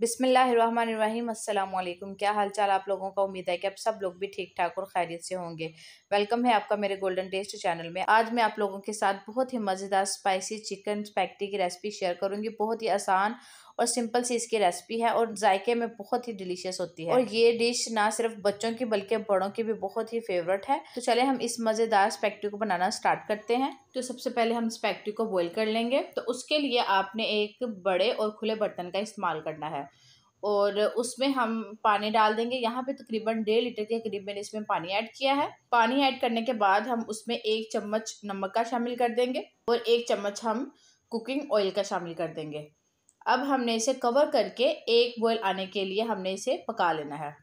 बिसमीम अल्लाम क्या हाल चाल आप लोगों का उम्मीद है कि आप सब लोग भी ठीक ठाक और खैरियत से होंगे वेलकम है आपका मेरे गोल्डन टेस्ट चैनल में आज मैं आप लोगों के साथ बहुत ही मज़ेदार स्पाइसी चिकन स्पैक्टी की रेसिपी शेयर करूंगी बहुत ही आसान और सिंपल सी इसकी रेसिपी है और जायके में बहुत ही डिलीशियस होती है और ये डिश ना सिर्फ बच्चों की बल्कि बड़ों की भी बहुत ही फेवरेट है तो चले हम इस मज़ेदार स्पैक्टी को बनाना स्टार्ट करते हैं तो सबसे पहले हम स्पैक्टी को बॉईल कर लेंगे तो उसके लिए आपने एक बड़े और खुले बर्तन का इस्तेमाल करना है और उसमें हम पानी डाल देंगे यहाँ पे तकरीबन डेढ़ लीटर के करीब मैंने इसमें पानी ऐड किया है पानी ऐड करने के बाद हम उसमें एक चम्मच नमक का शामिल कर देंगे और एक चम्मच हम कुकिंग ऑयल का शामिल कर देंगे अब हमने इसे कवर करके एक बॉयल आने के लिए हमने इसे पका लेना है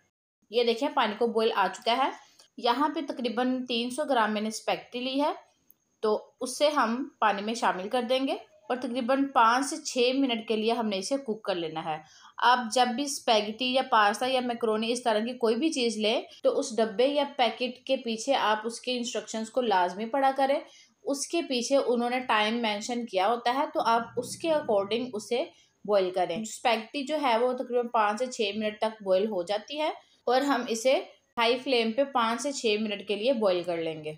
ये देखिए पानी को बॉयल आ चुका है यहाँ पे तकरीबन 300 ग्राम मैंने स्पैक्टी ली है तो उसे हम पानी में शामिल कर देंगे और तकरीबन पाँच से छः मिनट के लिए हमने इसे कुक कर लेना है आप जब भी स्पैगेटी या पास्ता या मैक्रोनी इस तरह की कोई भी चीज़ लें तो उस डब्बे या पैकेट के पीछे आप उसके इंस्ट्रक्शंस को लाजमी पढ़ा करें उसके पीछे उन्होंने टाइम मेंशन किया होता है तो आप उसके अकॉर्डिंग उसे बॉईल करें स्पैगटी जो है वो तकरीबन पाँच से छः मिनट तक बॉयल हो जाती है और हम इसे हाई फ्लेम पर पाँच से छः मिनट के लिए बॉयल कर लेंगे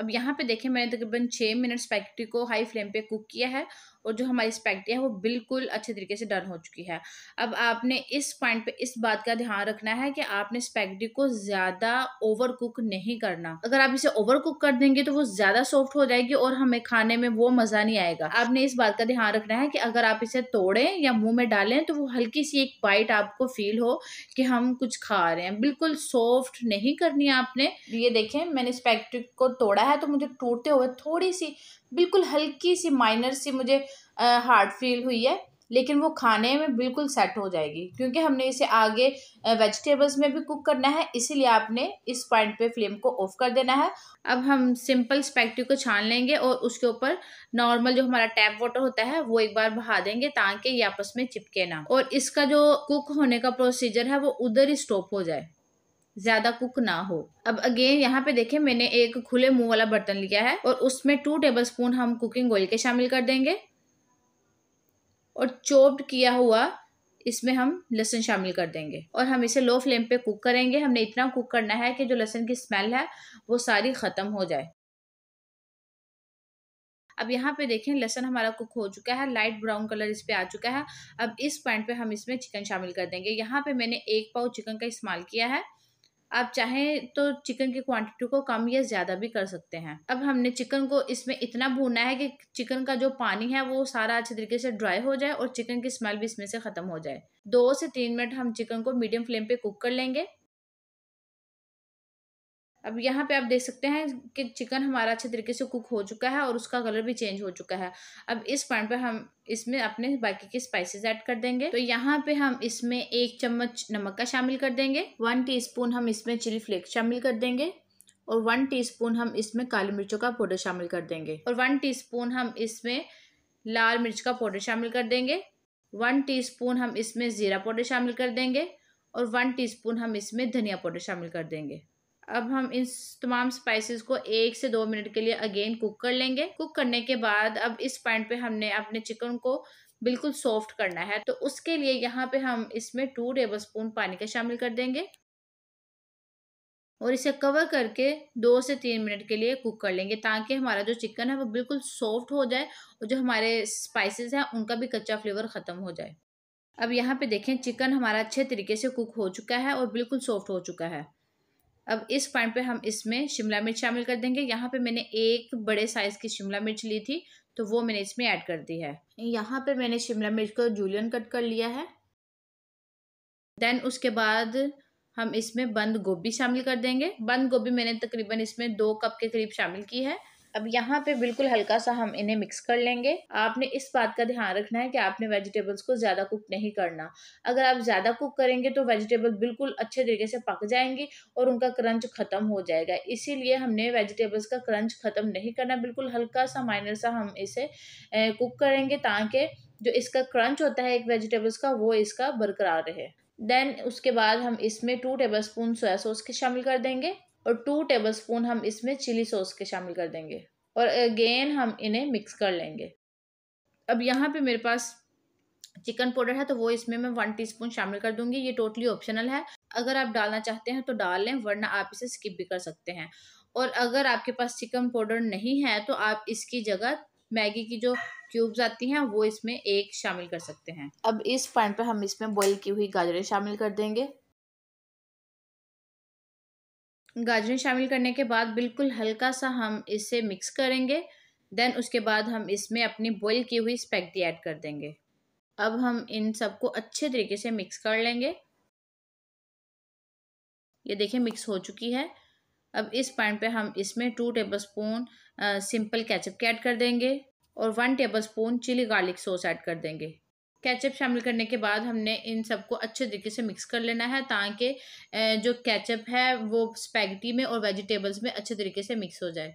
अब यहाँ पे देखें मैंने तकरीबन छः मिनट्स पैकेटी को हाई फ्लेम पे कुक किया है और जो हमारी स्पैगेटी है वो बिल्कुल अच्छे तरीके से डन हो चुकी है अब आपने इस पॉइंट पे इस बात का ध्यान रखना है कि आपने स्पैगेटी को ज़्यादा ओवर कुक नहीं करना अगर आप इसे ओवर कुक कर देंगे तो वो ज़्यादा सॉफ्ट हो जाएगी और हमें खाने में वो मज़ा नहीं आएगा आपने इस बात का ध्यान रखना है कि अगर आप इसे तोड़ें या मुँह में डालें तो वो हल्की सी एक बाइट आपको फील हो कि हम कुछ खा रहे हैं बिल्कुल सॉफ्ट नहीं करनी आपने ये देखें मैंने स्पैगेटी को तोड़ा है तो मुझे टूटते हुए थोड़ी सी बिल्कुल हल्की सी माइनर सी मुझे हार्ड फील हुई है लेकिन वो खाने में बिल्कुल सेट हो जाएगी क्योंकि हमने इसे आगे वेजिटेबल्स में भी कुक करना है इसीलिए आपने इस पॉइंट पे फ्लेम को ऑफ कर देना है अब हम सिंपल स्पैक्टिव को छान लेंगे और उसके ऊपर नॉर्मल जो हमारा टैप वाटर होता है वो एक बार बहा देंगे ताकि ये आपस में चिपके ना और इसका जो कुक होने का प्रोसीजर है वो उधर ही स्टॉप हो जाए ज़्यादा कुक ना हो अब अगेन यहाँ पे देखें मैंने एक खुले मुंह वाला बर्तन लिया है और उसमें टू टेबलस्पून हम कुकिंग ऑयल के शामिल कर देंगे और चोप्ड किया हुआ इसमें हम लहसुन शामिल कर देंगे और हम इसे लो फ्लेम पे कुक करेंगे हमने इतना कुक करना है कि जो लहसुन की स्मेल है वो सारी ख़त्म हो जाए अब यहाँ पे देखें लहसुन हमारा कुक हो चुका है लाइट ब्राउन कलर इस पर आ चुका है अब इस पॉइंट पे हम इसमें चिकन शामिल कर देंगे यहाँ पे मैंने एक पाव चिकन का इस्तेमाल किया है आप चाहें तो चिकन की क्वांटिटी को कम या ज़्यादा भी कर सकते हैं अब हमने चिकन को इसमें इतना भूनना है कि चिकन का जो पानी है वो सारा अच्छे तरीके से ड्राई हो जाए और चिकन की स्मेल भी इसमें से ख़त्म हो जाए दो से तीन मिनट हम चिकन को मीडियम फ्लेम पे कुक कर लेंगे अब यहाँ पे आप देख सकते हैं कि चिकन हमारा अच्छे तरीके से कुक हो चुका है और उसका कलर भी चेंज हो चुका है अब इस पॉइंट पे हम इसमें अपने बाकी के स्पाइसेस ऐड कर देंगे तो यहाँ पे हम इसमें एक चम्मच नमक का शामिल कर देंगे वन टीस्पून हम इसमें चिली फ्लेक्स शामिल कर देंगे और वन टी हम इसमें काली मिर्चों का पाउडर शामिल कर देंगे और वन टी हम इसमें लाल मिर्च का पाउडर शामिल कर देंगे वन टी हम इसमें ज़ीरा पाउडर शामिल कर देंगे और वन टीस्पून हम इसमें धनिया पाउडर शामिल कर देंगे अब हम इस तमाम स्पाइसेस को एक से दो मिनट के लिए अगेन कुक कर लेंगे कुक करने के बाद अब इस पॉइंट पे हमने अपने चिकन को बिल्कुल सॉफ्ट करना है तो उसके लिए यहाँ पे हम इसमें टू टेबल स्पून पानी का शामिल कर देंगे और इसे कवर करके दो से तीन मिनट के लिए कुक कर लेंगे ताकि हमारा जो चिकन है वो बिल्कुल सॉफ्ट हो जाए और जो हमारे स्पाइसेस हैं उनका भी कच्चा फ्लेवर ख़त्म हो जाए अब यहाँ पे देखें चिकन हमारा अच्छे तरीके से कुक हो चुका है और बिल्कुल सॉफ्ट हो चुका है अब इस पॉइंट पे हम इसमें शिमला मिर्च शामिल कर देंगे यहाँ पे मैंने एक बड़े साइज़ की शिमला मिर्च ली थी तो वो मैंने इसमें ऐड कर दी है यहाँ पे मैंने शिमला मिर्च को जूलियन कट कर लिया है देन उसके बाद हम इसमें बंद गोभी शामिल कर देंगे बंद गोभी मैंने तकरीबन इसमें दो कप के करीब शामिल की है अब यहाँ पे बिल्कुल हल्का सा हम इन्हें मिक्स कर लेंगे आपने इस बात का ध्यान रखना है कि आपने वेजिटेबल्स को ज़्यादा कुक नहीं करना अगर आप ज़्यादा कुक करेंगे तो वेजिटेबल बिल्कुल अच्छे तरीके से पक जाएंगी और उनका क्रंच ख़त्म हो जाएगा इसीलिए हमने वेजिटेबल्स का क्रंच ख़त्म नहीं करना बिल्कुल हल्का सा माइनर सा हम इसे कुक करेंगे ताकि जो इसका क्रंच होता है एक वेजिटेबल्स का वो इसका बरकरार रहे देन उसके बाद हम इसमें two tablespoon soya sauce के शामिल कर देंगे और टू टेबलस्पून हम इसमें चिली सॉस के शामिल कर देंगे और अगेन हम इन्हें मिक्स कर लेंगे अब यहाँ पे मेरे पास चिकन पाउडर है तो वो इसमें मैं वन टीस्पून शामिल कर दूंगी ये टोटली ऑप्शनल है अगर आप डालना चाहते हैं तो डाल लें वरना आप इसे स्किप भी कर सकते हैं और अगर आपके पास चिकन पाउडर नहीं है तो आप इसकी जगह मैगी की जो क्यूब्स आती हैं वो इसमें एक शामिल कर सकते हैं अब इस पॉइंट पर हम इसमें बॉईल की हुई गाजरें शामिल कर देंगे गाजरें शामिल करने के बाद बिल्कुल हल्का सा हम इसे मिक्स करेंगे देन उसके बाद हम इसमें अपनी बॉईल की हुई स्पैगटी ऐड कर देंगे अब हम इन सबको अच्छे तरीके से मिक्स कर लेंगे ये देखिए मिक्स हो चुकी है अब इस पॉइंट पे हम इसमें टू टेबलस्पून सिंपल कैचअप के ऐड कर देंगे और one tablespoon chilli garlic sauce add कर देंगे कैचअप शामिल करने के बाद हमने इन सबको अच्छे तरीके से मिक्स कर लेना है ताकि जो कैचअप है वो स्पैगटी में और वेजिटेबल्स में अच्छे तरीके से मिक्स हो जाए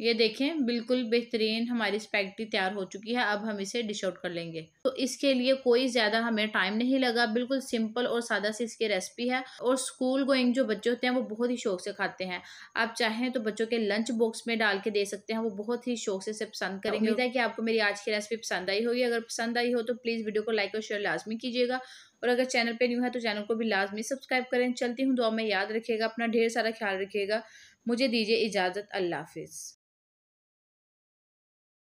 ये देखें बिल्कुल बेहतरीन हमारी स्पैगेटी तैयार हो चुकी है अब हम इसे डिश आउट कर लेंगे तो इसके लिए कोई ज़्यादा हमें टाइम नहीं लगा बिल्कुल सिंपल और सादा सी इसकी रेसिपी है और स्कूल गोइंग जो बच्चे होते हैं वो बहुत ही शौक से खाते हैं आप चाहें तो बच्चों के लंच बॉक्स में डाल के दे सकते हैं वो बहुत ही शौक से इसे पसंद हाँ, करेंगे उम्मीद है कि आपको मेरी आज की रेसिपी पसंद आई होगी अगर पसंद आई हो तो प्लीज़ वीडियो को लाइक और शेयर लाजमी कीजिएगा और अगर चैनल पे न्यू है तो चैनल को भी लाजमी सब्सक्राइब करें चलती हूँ दुआ में याद रखिएगा अपना ढेर सारा ख्याल रखिएगा मुझे दीजिए इजाज़त अल्लाह हाफिज़